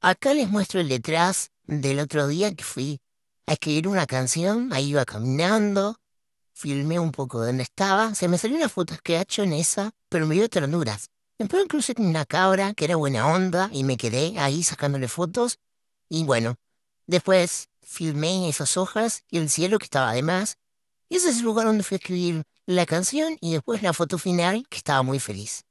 Acá les muestro el detrás del otro día que fui a escribir una canción, ahí iba caminando, filmé un poco donde estaba, se me salió una foto que he hecho en esa, pero me dio ternuras. Después incluso con una cabra que era buena onda y me quedé ahí sacándole fotos. Y bueno, después filmé esas hojas y el cielo que estaba además. Y ese es el lugar donde fui a escribir la canción y después la foto final que estaba muy feliz.